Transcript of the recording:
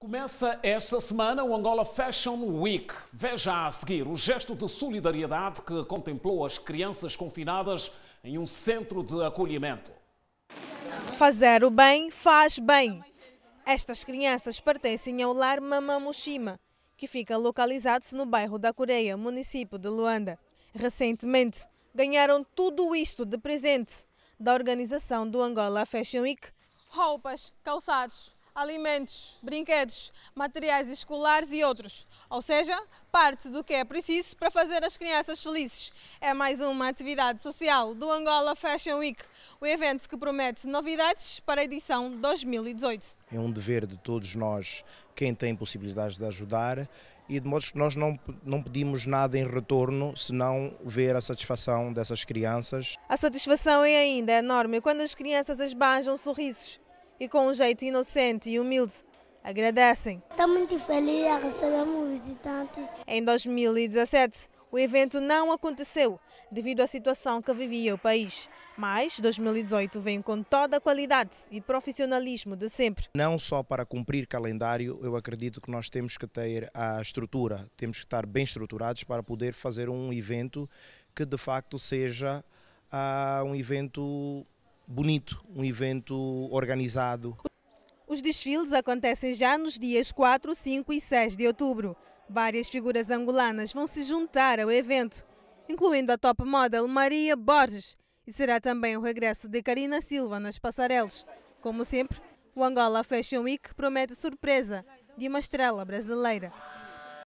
Começa esta semana o Angola Fashion Week. Veja a seguir o gesto de solidariedade que contemplou as crianças confinadas em um centro de acolhimento. Fazer o bem faz bem. Estas crianças pertencem ao lar Mamamushima, que fica localizado no bairro da Coreia, município de Luanda. Recentemente, ganharam tudo isto de presente da organização do Angola Fashion Week. Roupas, calçados, alimentos, brinquedos, materiais escolares e outros. Ou seja, parte do que é preciso para fazer as crianças felizes. É mais uma atividade social do Angola Fashion Week, o evento que promete novidades para a edição 2018. É um dever de todos nós, quem tem possibilidades de ajudar, e de modo que nós não, não pedimos nada em retorno senão ver a satisfação dessas crianças. A satisfação é ainda enorme quando as crianças esbanjam sorrisos e com um jeito inocente e humilde agradecem. Estamos tá muito felizes a recebermos visitantes. Em 2017, o evento não aconteceu devido à situação que vivia o país. Mas 2018 vem com toda a qualidade e profissionalismo de sempre. Não só para cumprir calendário, eu acredito que nós temos que ter a estrutura, temos que estar bem estruturados para poder fazer um evento que de facto seja uh, um evento bonito, um evento organizado. Os desfiles acontecem já nos dias 4, 5 e 6 de outubro. Várias figuras angolanas vão se juntar ao evento, incluindo a top model Maria Borges. E será também o regresso de Karina Silva nas passarelas. Como sempre, o Angola Fashion Week promete surpresa de uma estrela brasileira.